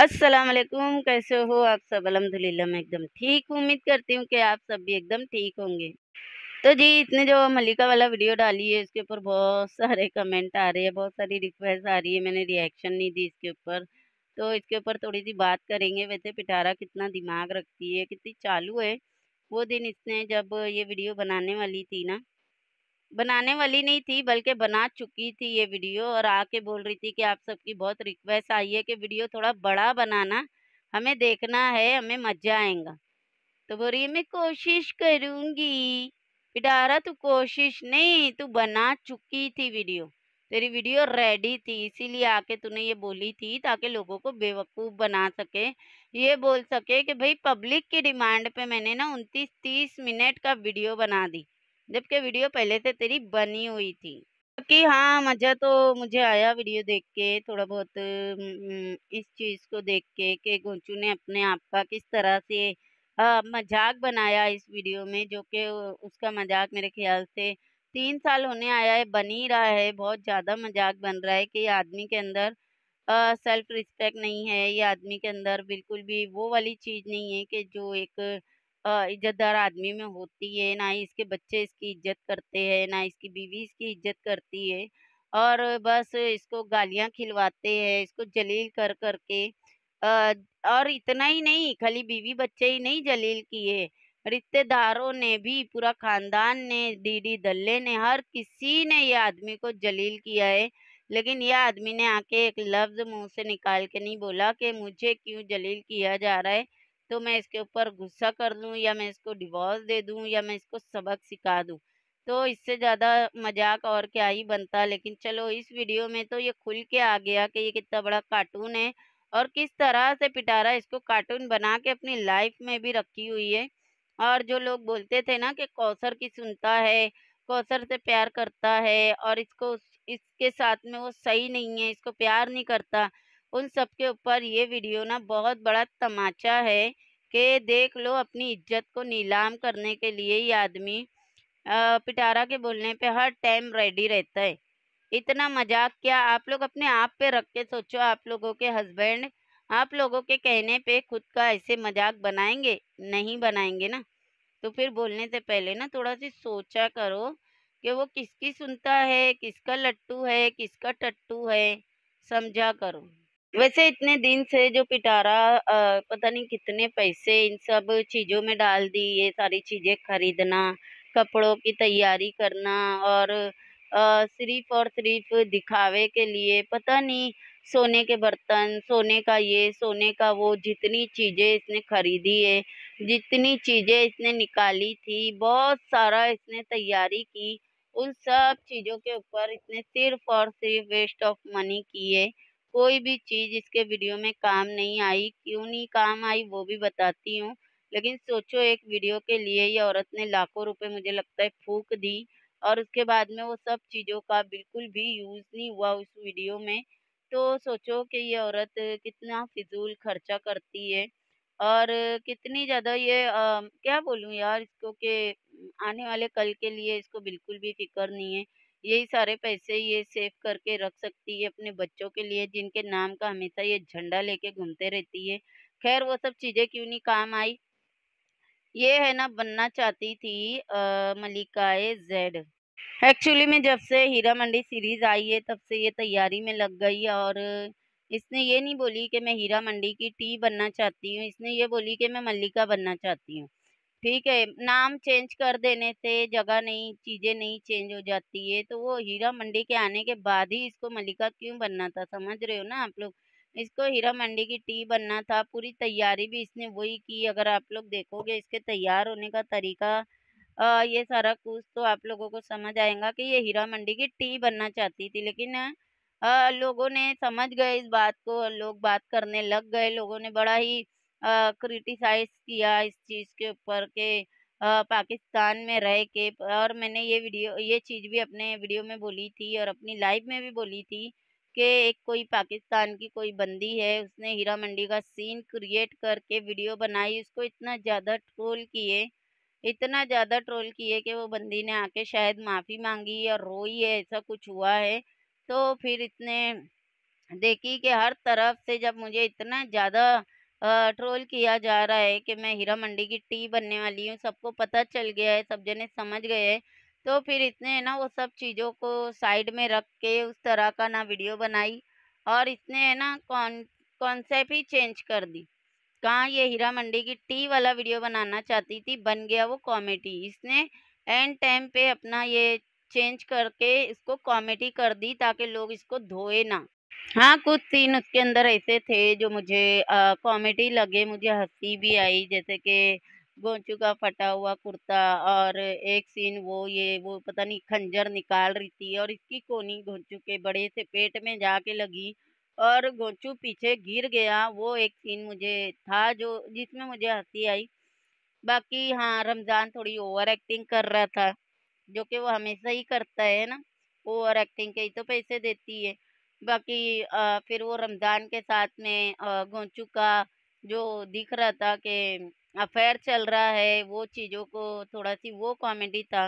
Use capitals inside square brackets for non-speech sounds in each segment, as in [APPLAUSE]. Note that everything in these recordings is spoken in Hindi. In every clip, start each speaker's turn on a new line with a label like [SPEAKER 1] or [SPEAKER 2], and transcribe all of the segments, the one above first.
[SPEAKER 1] असलकुम कैसे हो आप सब अलहमदिल्ला मैं एकदम ठीक उम्मीद करती हूँ कि आप सब भी एकदम ठीक होंगे तो जी इसने जो मलिका वाला वीडियो डाली है इसके ऊपर बहुत सारे कमेंट आ रहे हैं बहुत सारी रिक्वेस्ट आ रही है मैंने रिएक्शन नहीं दी इसके ऊपर तो इसके ऊपर थोड़ी सी बात करेंगे वैसे पिटारा कितना दिमाग रखती है कितनी चालू है वो दिन इसने जब ये वीडियो बनाने वाली थी ना बनाने वाली नहीं थी बल्कि बना चुकी थी ये वीडियो और आके बोल रही थी कि आप सबकी बहुत रिक्वेस्ट आई है कि वीडियो थोड़ा बड़ा बनाना हमें देखना है हमें मज़ा आएगा तो बोल रही है मैं कोशिश करूँगी पिटारा तू कोशिश नहीं तू बना चुकी थी वीडियो तेरी वीडियो रेडी थी इसीलिए आके तूने ये बोली थी ताकि लोगों को बेवकूफ़ बना सके ये बोल सके कि भाई पब्लिक की डिमांड पे मैंने ना उनतीस तीस मिनट का वीडियो बना दी जबकि वीडियो पहले से तेरी बनी हुई थी कि हाँ मज़ा तो मुझे आया वीडियो देख के थोड़ा बहुत इस चीज़ को देख के कि गोचू ने अपने आप का किस तरह से मजाक बनाया इस वीडियो में जो कि उसका मजाक मेरे ख्याल से तीन साल होने आया है बन ही रहा है बहुत ज़्यादा मजाक बन रहा है कि आदमी के अंदर सेल्फ रिस्पेक्ट नहीं है ये आदमी के अंदर बिल्कुल भी वो वाली चीज़ नहीं है कि जो एक इज्जतदार आदमी में होती है ना ही इसके बच्चे इसकी इज्जत करते हैं ना इसकी बीवी इसकी इज्जत करती है और बस इसको गालियां खिलवाते हैं इसको जलील कर कर के और इतना ही नहीं खाली बीवी बच्चे ही नहीं जलील किए रिश्तेदारों ने भी पूरा खानदान ने दीदी दल्ले ने हर किसी ने ये आदमी को जलील किया है लेकिन यह आदमी ने आके एक लफ्ज़ मुंह से निकाल के नहीं बोला कि मुझे क्यों जलील किया जा रहा है तो मैं इसके ऊपर गुस्सा कर लूँ या मैं इसको डिवोर्स दे दूँ या मैं इसको सबक सिखा दूँ तो इससे ज़्यादा मजाक और क्या ही बनता लेकिन चलो इस वीडियो में तो ये खुल के आ गया कि ये कितना बड़ा कार्टून है और किस तरह से पिटारा इसको कार्टून बना के अपनी लाइफ में भी रखी हुई है और जो लोग बोलते थे ना कि कौसर की सुनता है कौसर से प्यार करता है और इसको इसके साथ में वो सही नहीं है इसको प्यार नहीं करता उन सब के ऊपर ये वीडियो ना बहुत बड़ा तमाचा है कि देख लो अपनी इज्जत को नीलाम करने के लिए ये आदमी पिटारा के बोलने पे हर टाइम रेडी रहता है इतना मजाक क्या आप लोग अपने आप पे रख के सोचो आप लोगों के हस्बैंड आप लोगों के कहने पे खुद का ऐसे मजाक बनाएंगे नहीं बनाएंगे ना तो फिर बोलने से पहले ना थोड़ा सी सोचा करो कि वो किसकी सुनता है किसका लट्टू है किसका टट्टू है समझा करो वैसे इतने दिन से जो पिटारा पता नहीं कितने पैसे इन सब चीज़ों में डाल दी ये सारी चीज़ें खरीदना कपड़ों की तैयारी करना और सिर्फ और सिर्फ दिखावे के लिए पता नहीं सोने के बर्तन सोने का ये सोने का वो जितनी चीज़ें इसने खरीदी है जितनी चीज़ें इसने निकाली थी बहुत सारा इसने तैयारी की उन सब चीज़ों के ऊपर इसने सिर्फ और सिर्फ वेस्ट ऑफ मनी किए कोई भी चीज़ इसके वीडियो में काम नहीं आई क्यों नहीं काम आई वो भी बताती हूँ लेकिन सोचो एक वीडियो के लिए ये औरत ने लाखों रुपए मुझे लगता है फूक दी और उसके बाद में वो सब चीज़ों का बिल्कुल भी यूज़ नहीं हुआ उस वीडियो में तो सोचो कि ये औरत कितना फिजूल खर्चा करती है और कितनी ज़्यादा ये आ, क्या बोलूँ यार इसको कि आने वाले कल के लिए इसको बिल्कुल भी फिक्र नहीं है यही सारे पैसे ये सेव करके रख सकती है अपने बच्चों के लिए जिनके नाम का हमेशा ये झंडा लेके घूमते रहती है खैर वो सब चीज़ें क्यों नहीं काम आई ये है ना बनना चाहती थी मलिकाए जेड एक्चुअली में जब से हीरा मंडी सीरीज आई है तब से ये तैयारी में लग गई और इसने ये नहीं बोली कि मैं हीरा मंडी की टी बनना चाहती हूँ इसने ये बोली कि मैं मल्लिका बनना चाहती हूँ ठीक है नाम चेंज कर देने से जगह नहीं चीज़ें नहीं चेंज हो जाती है तो वो हीरा मंडी के आने के बाद ही इसको मलिका क्यों बनना था समझ रहे हो ना आप लोग इसको हीरा मंडी की टी बनना था पूरी तैयारी भी इसने वही की अगर आप लोग देखोगे इसके तैयार होने का तरीका आ, ये सारा कुछ तो आप लोगों को समझ आएगा कि ये हीरा मंडी की टी बनना चाहती थी लेकिन आ, लोगों ने समझ गए इस बात को लोग बात करने लग गए लोगों ने बड़ा ही क्रिटिसाइज किया इस चीज़ के ऊपर के पाकिस्तान में रह के और मैंने ये वीडियो ये चीज़ भी अपने वीडियो में बोली थी और अपनी लाइव में भी बोली थी कि एक कोई पाकिस्तान की कोई बंदी है उसने हीरा मंडी का सीन क्रिएट करके वीडियो बनाई उसको इतना ज़्यादा ट्रोल किए इतना ज़्यादा ट्रोल किए कि वो बंदी ने आके शायद माफ़ी मांगी और रोई है ऐसा कुछ हुआ है तो फिर इतने देखी कि हर तरफ से जब मुझे इतना ज़्यादा ट्रोल किया जा रहा है कि मैं हीरा मंडी की टी बनने वाली हूँ सबको पता चल गया है सब जने समझ गए हैं तो फिर इसने है ना वो सब चीज़ों को साइड में रख के उस तरह का ना वीडियो बनाई और इसने है ना कौन कॉन्सेप्ट ही चेंज कर दी कहाँ ये हीरा मंडी की टी वाला वीडियो बनाना चाहती थी बन गया वो कॉमेडी इसने एंड टाइम पे अपना ये चेंज करके इसको कॉमेडी कर दी ताकि लोग इसको धोए ना हाँ कुछ सीन उसके अंदर ऐसे थे जो मुझे कॉमेडी लगे मुझे हंसी भी आई जैसे कि गोंचू का फटा हुआ कुर्ता और एक सीन वो ये वो पता नहीं खंजर निकाल रही थी और इसकी कोनी गोंचू के बड़े से पेट में जाके लगी और गोंचू पीछे गिर गया वो एक सीन मुझे था जो जिसमें मुझे हंसी आई बाकी हाँ रमज़ान थोड़ी ओवर एक्टिंग कर रहा था जो कि वो हमेशा ही करता है ना ओवर एक्टिंग के ही तो पैसे देती है बाकी आ, फिर वो रमज़ान के साथ में गोंचू का जो दिख रहा था कि अफेयर चल रहा है वो चीज़ों को थोड़ा सी वो कॉमेडी था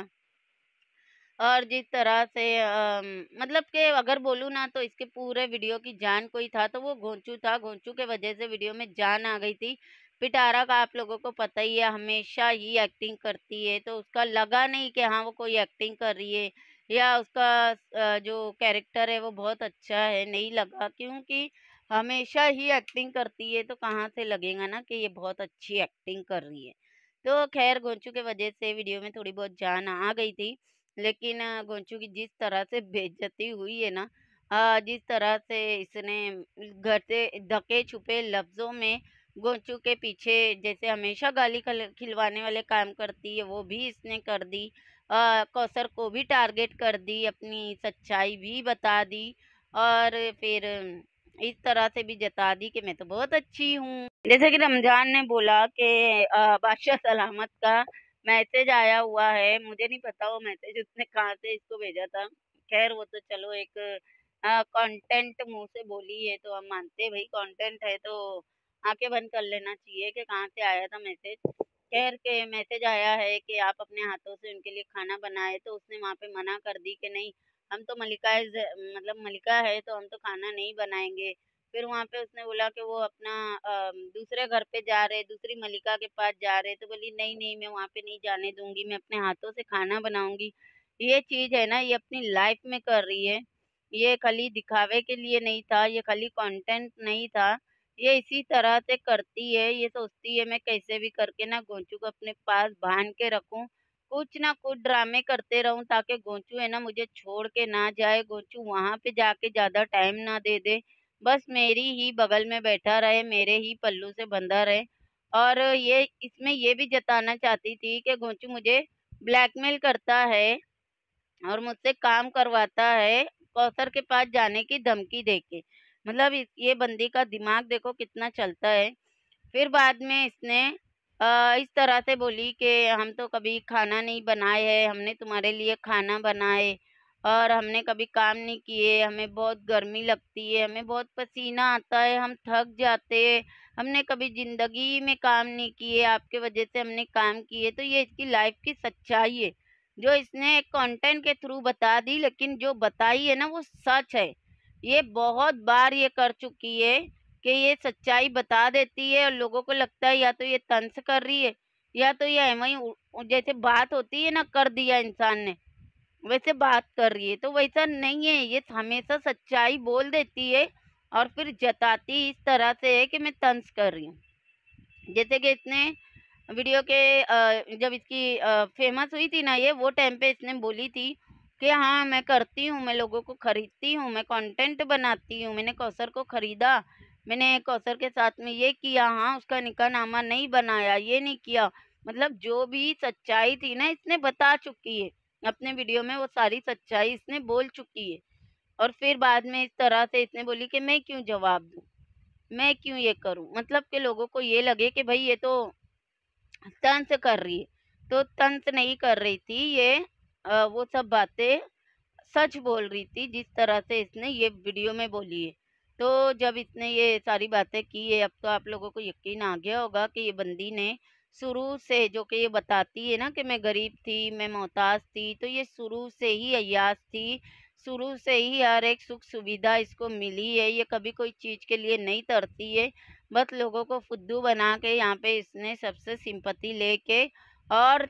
[SPEAKER 1] और जिस तरह से आ, मतलब कि अगर बोलूँ ना तो इसके पूरे वीडियो की जान कोई था तो वो घोंचू था घोंचू के वजह से वीडियो में जान आ गई थी पिटारा का आप लोगों को पता ही है हमेशा ही एक्टिंग करती है तो उसका लगा नहीं कि हाँ वो कोई एक्टिंग कर रही है या उसका जो कैरेक्टर है वो बहुत अच्छा है नहीं लगा क्योंकि हमेशा ही एक्टिंग करती है तो कहाँ से लगेगा ना कि ये बहुत अच्छी एक्टिंग कर रही है तो खैर गोंचू के वजह से वीडियो में थोड़ी बहुत जान आ गई थी लेकिन गोंचू की जिस तरह से [LAUGHS] बेजती हुई है ना जिस तरह से इसने घर से धके छुपे लफ्ज़ों में गोंचू के पीछे जैसे हमेशा गाली खिलवाने वाले काम करती है वो भी इसने कर दी कौसर को भी टारगेट कर दी अपनी सच्चाई भी बता दी और फिर इस तरह से भी जता दी कि मैं तो बहुत अच्छी हूँ जैसे कि रमज़ान ने बोला कि बादशाह सलामत का मैसेज आया हुआ है मुझे नहीं पता वो मैसेज उसने कहाँ से इसको भेजा था खैर वो तो चलो एक कंटेंट मुंह से बोली है तो हम मानते भाई कंटेंट है तो आंखें बंद कर लेना चाहिए कि कहाँ से आया था मैसेज शहर के मैसेज आया है कि आप अपने हाथों से उनके लिए खाना बनाए तो उसने वहाँ पे मना कर दी कि नहीं हम तो मलिका मतलब मलिका है तो हम तो खाना नहीं बनाएंगे फिर वहाँ पे उसने बोला कि वो अपना आ, दूसरे घर पे जा रहे दूसरी मलिका के पास जा रहे तो बोली नहीं नहीं मैं वहाँ पे नहीं जाने दूंगी मैं अपने हाथों से खाना बनाऊंगी ये चीज़ है ना ये अपनी लाइफ में कर रही है ये खाली दिखावे के लिए नहीं था ये खाली कंटेंट नहीं था ये इसी तरह से करती है ये सोचती है मैं कैसे भी करके ना गोंचू को अपने पास बांध के रखूं कुछ ना कुछ ड्रामे करते रहूं ताकि गोंचू है ना मुझे छोड़ के ना जाए गोंचू वहाँ पे जाके ज़्यादा टाइम ना दे दे बस मेरी ही बगल में बैठा रहे मेरे ही पल्लू से बंधा रहे और ये इसमें ये भी जताना चाहती थी कि गोंचू मुझे ब्लैकमेल करता है और मुझसे काम करवाता है कौसर के पास जाने की धमकी दे के मतलब ये बंदी का दिमाग देखो कितना चलता है फिर बाद में इसने इस तरह से बोली कि हम तो कभी खाना नहीं बनाए है हमने तुम्हारे लिए खाना बनाए और हमने कभी काम नहीं किए हमें बहुत गर्मी लगती है हमें बहुत पसीना आता है हम थक जाते हमने कभी ज़िंदगी में काम नहीं किए आपके वजह से हमने काम किए तो ये इसकी लाइफ की सच्चाई है जो इसने कंटेंट के थ्रू बता दी लेकिन जो बताई है ना वो सच है ये बहुत बार ये कर चुकी है कि ये सच्चाई बता देती है और लोगों को लगता है या तो ये तंस कर रही है या तो ये वहीं जैसे बात होती है ना कर दिया इंसान ने वैसे बात कर रही है तो वैसा नहीं है ये हमेशा सच्चाई बोल देती है और फिर जताती इस तरह से है कि मैं तंस कर रही हूँ जैसे कि इसने वीडियो के जब इसकी फेमस हुई थी ना ये वो टाइम पे इसने बोली थी कि हाँ मैं करती हूँ मैं लोगों को खरीदती हूँ मैं कंटेंट बनाती हूँ मैंने कौसर को ख़रीदा मैंने कौसर के साथ में ये किया हाँ उसका निका नामा नहीं बनाया ये नहीं किया मतलब जो भी सच्चाई थी ना इसने बता चुकी है अपने वीडियो में वो सारी सच्चाई इसने बोल चुकी है और फिर बाद में इस तरह से इसने बोली कि मैं क्यों जवाब दूँ मैं क्यों ये करूँ मतलब कि लोगों को ये लगे कि भाई ये तो तंस कर रही है तो तंस नहीं कर रही थी ये वो सब बातें सच बोल रही थी जिस तरह से इसने ये वीडियो में बोली है तो जब इसने ये सारी बातें की है अब तो आप लोगों को यकीन आ गया होगा कि ये बंदी ने शुरू से जो कि ये बताती है ना कि मैं गरीब थी मैं मोहताज थी तो ये शुरू से ही अयास थी शुरू से ही हर एक सुख सुविधा इसको मिली है ये कभी कोई चीज़ के लिए नहीं तरती है बस लोगों को फुद्दू बना के यहाँ पे इसने सबसे सिंपत्ति लेके और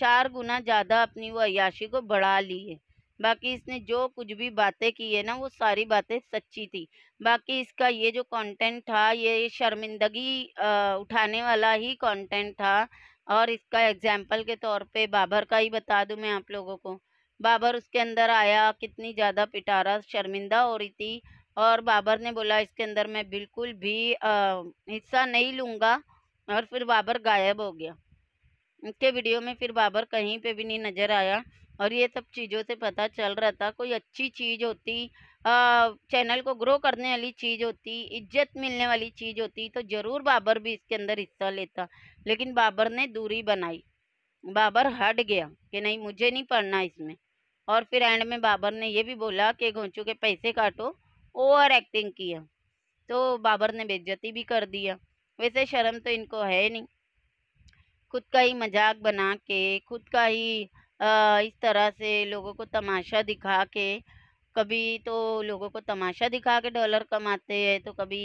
[SPEAKER 1] चार गुना ज़्यादा अपनी वो अयाशी को बढ़ा ली है बाकी इसने जो कुछ भी बातें की है ना वो सारी बातें सच्ची थी बाकी इसका ये जो कंटेंट था ये शर्मिंदगी उठाने वाला ही कंटेंट था और इसका एग्जाम्पल के तौर पे बाबर का ही बता दूं मैं आप लोगों को बाबर उसके अंदर आया कितनी ज़्यादा पिटारा शर्मिंदा हो रही थी और बाबर ने बोला इसके अंदर मैं बिल्कुल भी हिस्सा नहीं लूँगा और फिर बाबर गायब हो गया के वीडियो में फिर बाबर कहीं पे भी नहीं नज़र आया और ये सब चीज़ों से पता चल रहा था कोई अच्छी चीज़ होती आ, चैनल को ग्रो करने वाली चीज़ होती इज्जत मिलने वाली चीज़ होती तो ज़रूर बाबर भी इसके अंदर हिस्सा लेता लेकिन बाबर ने दूरी बनाई बाबर हट गया कि नहीं मुझे नहीं पढ़ना इसमें और फिर एंड में बाबर ने यह भी बोला कि घोंचू के पैसे काटो ओवर एक्टिंग किया तो बाबर ने बेज्जती भी कर दिया वैसे शर्म तो इनको है नहीं खुद का ही मजाक बना के खुद का ही आ, इस तरह से लोगों को तमाशा दिखा के कभी तो लोगों को तमाशा दिखा के डॉलर कमाते हैं तो कभी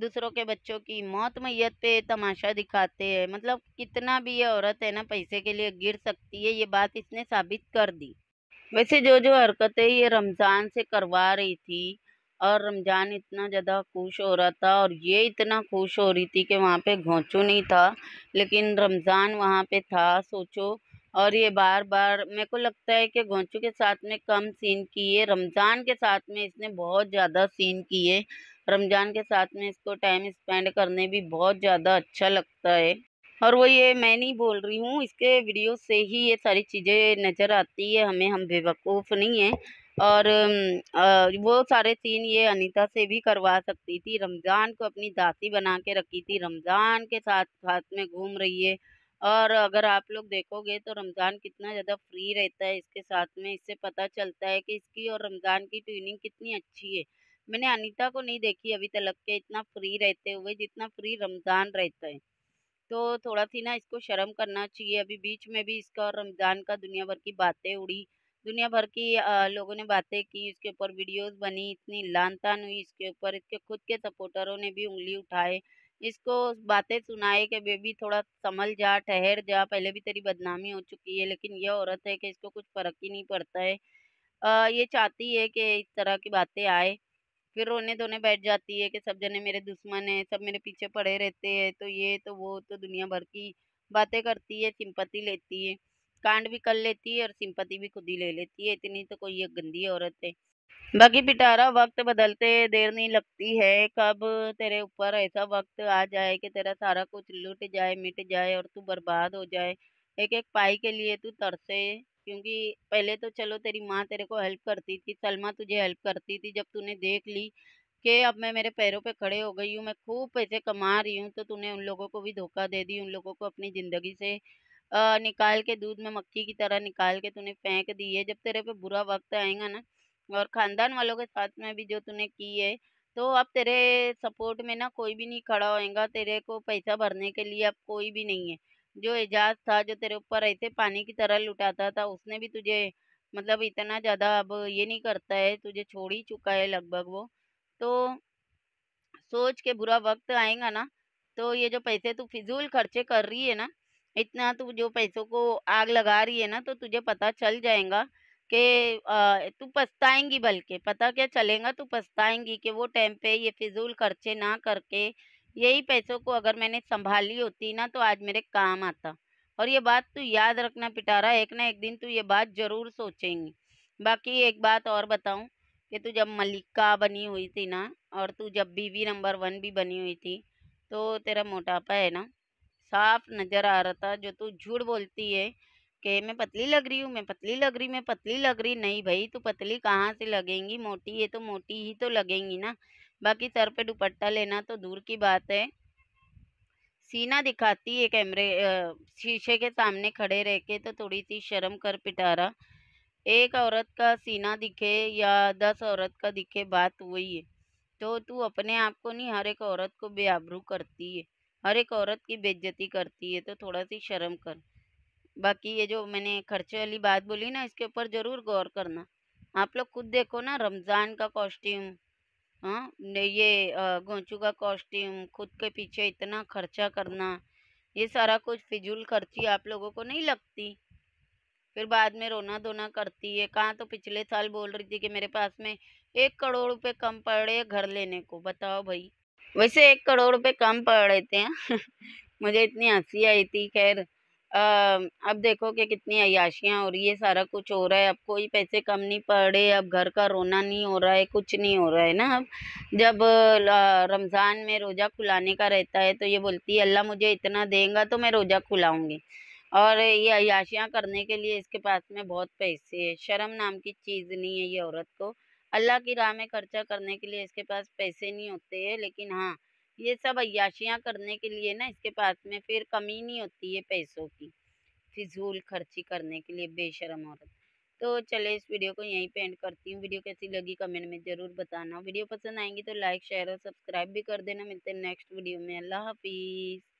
[SPEAKER 1] दूसरों के बच्चों की मौत मैयत पे तमाशा दिखाते हैं मतलब कितना भी ये औरत है ना पैसे के लिए गिर सकती है ये बात इसने साबित कर दी वैसे जो जो हरकतें ये रमज़ान से करवा रही थी और रमज़ान इतना ज़्यादा खुश हो रहा था और ये इतना खुश हो रही थी कि वहाँ पे घोंचू नहीं था लेकिन रमज़ान वहाँ पे था सोचो और ये बार बार मेरे को लगता है कि घोंचू के साथ में कम सीन किए रमज़ान के साथ में इसने बहुत ज़्यादा सीन किए रमज़ान के साथ में इसको टाइम स्पेंड करने भी बहुत ज़्यादा अच्छा लगता है और वो ये मैं नहीं बोल रही हूँ इसके वीडियो से ही ये सारी चीज़ें नज़र आती है हमें हम बेवकूफ़ नहीं हैं और वो सारे सीन ये अनीता से भी करवा सकती थी रमज़ान को अपनी दासी बना के रखी थी रमज़ान के साथ साथ में घूम रही है और अगर आप लोग देखोगे तो रमज़ान कितना ज़्यादा फ्री रहता है इसके साथ में इससे पता चलता है कि इसकी और रमज़ान की ट्यूनिंग कितनी अच्छी है मैंने अनीता को नहीं देखी अभी तलक के इतना फ्री रहते हुए जितना फ्री रमज़ान रहता है तो थोड़ा सी ना इसको शर्म करना चाहिए अभी बीच में भी इसका और रमज़ान का दुनिया भर की बातें उड़ी दुनिया भर की लोगों ने बातें की इसके ऊपर वीडियोस बनी इतनी लान तान हुई इसके ऊपर इसके खुद के सपोर्टरों ने भी उंगली उठाए इसको बातें सुनाए कि बेबी थोड़ा संभल जा ठहर जा पहले भी तेरी बदनामी हो चुकी है लेकिन यह औरत है कि इसको कुछ फ़र्क ही नहीं पड़ता है आ, ये चाहती है कि इस तरह की बातें आए फिर रोने धोने बैठ जाती है कि सब जने मेरे दुश्मन हैं सब मेरे पीछे पड़े रहते हैं तो ये तो वो तो दुनिया भर की बातें करती है सिंपत्ति लेती है कांड भी कर लेती है और सिंपति भी खुद ही ले लेती है इतनी तो कोई एक गंदी औरत है बाकी पिटारा वक्त बदलते देर नहीं लगती है कब तेरे ऊपर ऐसा वक्त आ जाए कि तेरा सारा कुछ लुट जाए मिट जाए और तू बर्बाद हो जाए एक एक पाई के लिए तू तरसे क्योंकि पहले तो चलो तेरी माँ तेरे को हेल्प करती थी सलमा तुझे हेल्प करती थी जब तूने देख ली कि अब मैं मेरे पैरों पे खड़े हो गई हूँ मैं खूब पैसे कमा रही हूँ तो तूने उन लोगों को भी धोखा दे दी उन लोगों को अपनी ज़िंदगी से निकाल के दूध में मक्खी की तरह निकाल के तूने फेंक दी है जब तेरे पे बुरा वक्त आएगा ना और खानदान वालों के साथ में भी जो तूने की है तो अब तेरे सपोर्ट में ना कोई भी नहीं खड़ा होएगा तेरे को पैसा भरने के लिए अब कोई भी नहीं है जो एजाज था जो तेरे ऊपर ऐसे पानी की तरह लुटाता था उसने भी तुझे मतलब इतना ज़्यादा अब ये नहीं करता है तुझे छोड़ ही चुका है लगभग वो तो सोच के बुरा वक्त आएगा ना तो ये जो पैसे तू फिजूल खर्चे कर रही है ना इतना तू जो पैसों को आग लगा रही है ना तो तुझे पता चल जाएगा कि तू पछताएंगी बल्कि पता क्या चलेगा तू पछताएंगी कि वो टाइम पे ये फिजूल खर्चे ना करके यही पैसों को अगर मैंने संभाली होती ना तो आज मेरे काम आता और ये बात तू याद रखना पिटारा एक ना एक दिन तू ये बात ज़रूर सोचेंगी बाकी एक बात और बताऊँ कि तू जब मलिका बनी हुई थी ना और तू जब बीवी नंबर वन भी बनी हुई थी तो तेरा मोटापा है ना साफ नज़र आ रहा था जो तू झूठ बोलती है कि मैं पतली लग रही हूँ मैं पतली लग रही मैं पतली लग रही नहीं भाई तू पतली कहाँ से लगेंगी मोटी है तो मोटी ही तो लगेंगी ना बाकी सर पे दुपट्टा लेना तो दूर की बात है सीना दिखाती है कैमरे शीशे के सामने खड़े रह के तो थोड़ी सी शर्म कर पिटारा एक औरत का सीना दिखे या दस औरत का दिखे बात वही है तो तू अपने आप को नहीं हर एक औरत को बेआबरू करती है हर एक औरत की बेज्जती करती है तो थोड़ा सी शर्म कर बाकी ये जो मैंने खर्चे वाली बात बोली ना इसके ऊपर ज़रूर गौर करना आप लोग खुद देखो ना रमज़ान का कॉस्ट्यूम हाँ ये गोंचू का कॉस्ट्यूम खुद के पीछे इतना खर्चा करना ये सारा कुछ फिजूल खर्ची आप लोगों को नहीं लगती फिर बाद में रोना धोना करती है कहाँ तो पिछले साल बोल रही थी कि मेरे पास में एक करोड़ रुपए कम पड़े घर लेने को बताओ भाई वैसे एक करोड़ रुपये कम पड़ रहे थे [LAUGHS] मुझे इतनी हंसी आई थी खैर अब देखो कि कितनी अयाशियाँ हो रही है सारा कुछ हो रहा है अब कोई पैसे कम नहीं पड़ रहे अब घर का रोना नहीं हो रहा है कुछ नहीं हो रहा है ना अब जब रमज़ान में रोज़ा खुलाने का रहता है तो ये बोलती है अल्लाह मुझे इतना देगा तो मैं रोज़ा खुलाऊँगी और ये अयाशियाँ करने के लिए इसके पास में बहुत पैसे है शर्म नाम की चीज़ नहीं है ये औरत को अल्लाह की राह में खर्चा करने के लिए इसके पास पैसे नहीं होते हैं लेकिन हाँ ये सब अयाशियाँ करने के लिए ना इसके पास में फिर कमी नहीं होती है पैसों की फिजूल खर्ची करने के लिए बेशरम औरत तो चले इस वीडियो को यहीं पे एंड करती हूँ वीडियो कैसी लगी कमेंट में ज़रूर बताना वीडियो पसंद आएंगी तो लाइक शेयर और सब्सक्राइब भी कर देना मिलते हैं नेक्स्ट वीडियो में अल्लाह हाफिज़